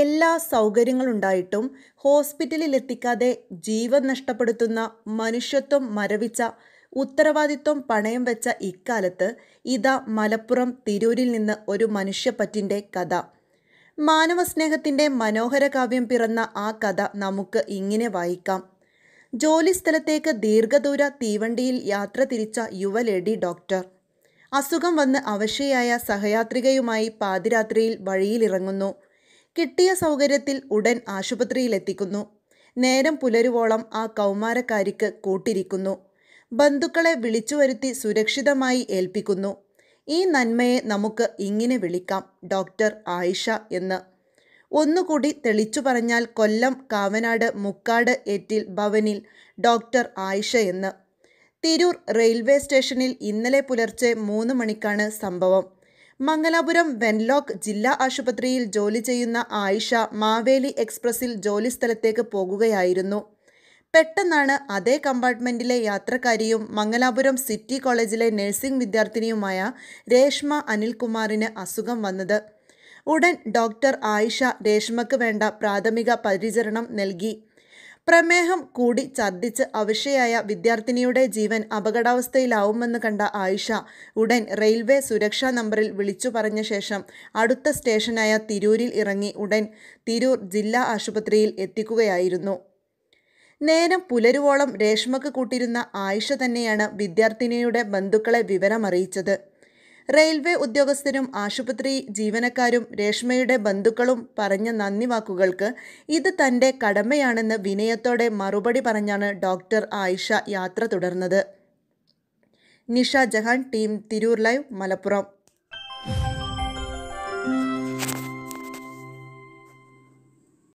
എല്ലാ സൗകര്യങ്ങളുണ്ടായിട്ടും ഹോസ്പിറ്റലിൽ എത്തിക്കാതെ ജീവൻ നഷ്ടപ്പെടുത്തുന്ന മനുഷ്യത്വം മരവിച്ച ഉത്തരവാദിത്വം പണയം വെച്ച ഇക്കാലത്ത് ഇതാ മലപ്പുറം തിരൂരിൽ നിന്ന് ഒരു മനുഷ്യപ്പറ്റിൻ്റെ കഥ മാനവസ്നേഹത്തിൻ്റെ മനോഹര കാവ്യം പിറന്ന ആ കഥ നമുക്ക് ഇങ്ങനെ വായിക്കാം ജോലിസ്ഥലത്തേക്ക് ദീർഘദൂര തീവണ്ടിയിൽ യാത്ര തിരിച്ച യുവ ലേഡി ഡോക്ടർ അസുഖം വന്ന് അവശയായ സഹയാത്രികയുമായി പാതിരാത്രിയിൽ വഴിയിലിറങ്ങുന്നു കിട്ടിയ സൗകര്യത്തിൽ ഉടൻ ആശുപത്രിയിലെത്തിക്കുന്നു നേരം പുലരുവോളം ആ കൗമാരക്കാരിക്ക് കൂട്ടിരിക്കുന്നു ബന്ധുക്കളെ വിളിച്ചു വരുത്തി സുരക്ഷിതമായി ഏൽപ്പിക്കുന്നു ഈ നന്മയെ നമുക്ക് ഇങ്ങനെ വിളിക്കാം ഡോക്ടർ ആയിഷ എന്ന് ഒന്നുകൂടി തെളിച്ചു പറഞ്ഞാൽ കൊല്ലം കാവനാട് മുക്കാട് ഏറ്റിൽ ഭവനിൽ ഡോക്ടർ ആയിഷ എന്ന് തിരൂർ റെയിൽവേ സ്റ്റേഷനിൽ ഇന്നലെ പുലർച്ചെ മൂന്ന് മണിക്കാണ് സംഭവം മംഗലാപുരം വെൻലോക്ക് ജില്ലാ ആശുപത്രിയിൽ ജോലി ചെയ്യുന്ന ആയിഷ മാവേലി എക്സ്പ്രസിൽ ജോലി സ്ഥലത്തേക്ക് പോകുകയായിരുന്നു പെട്ടെന്നാണ് അതേ കമ്പാർട്ട്മെൻറ്റിലെ യാത്രക്കാരിയും മംഗലാപുരം സിറ്റി കോളേജിലെ നഴ്സിംഗ് വിദ്യാർത്ഥിനിയുമായ രേഷ്മ അനിൽകുമാറിന് അസുഖം വന്നത് ഉടൻ ഡോക്ടർ ആയിഷ രേഷ്മക്ക് വേണ്ട പ്രാഥമിക പരിചരണം നൽകി പ്രമേഹം കൂടി ഛർദ്ദിച്ച് അവശയായ വിദ്യാർത്ഥിനിയുടെ ജീവൻ അപകടാവസ്ഥയിലാവുമെന്ന് കണ്ട ആയിഷ ഉടൻ റെയിൽവേ സുരക്ഷാ നമ്പറിൽ വിളിച്ചു പറഞ്ഞ ശേഷം അടുത്ത സ്റ്റേഷനായ തിരൂരിൽ ഇറങ്ങി ഉടൻ തിരൂർ ജില്ലാ ആശുപത്രിയിൽ എത്തിക്കുകയായിരുന്നു നേരം പുലരുവോളം രേഷ്മക്ക് കൂട്ടിരുന്ന ആയിഷ തന്നെയാണ് വിദ്യാർത്ഥിനിയുടെ ബന്ധുക്കളെ വിവരമറിയിച്ചത് റെയിൽവേ ഉദ്യോഗസ്ഥരും ആശുപത്രി ജീവനക്കാരും രേഷ്മയുടെ ബന്ധുക്കളും പറഞ്ഞ നന്ദി വാക്കുകൾക്ക് ഇത് തൻ്റെ കടമയാണെന്ന് വിനയത്തോടെ മറുപടി പറഞ്ഞാണ് ഡോക്ടർ ആയിഷ യാത്ര തുടർന്നത് നിഷ ജഹാൻ ടീം തിരൂർ ലൈവ് മലപ്പുറം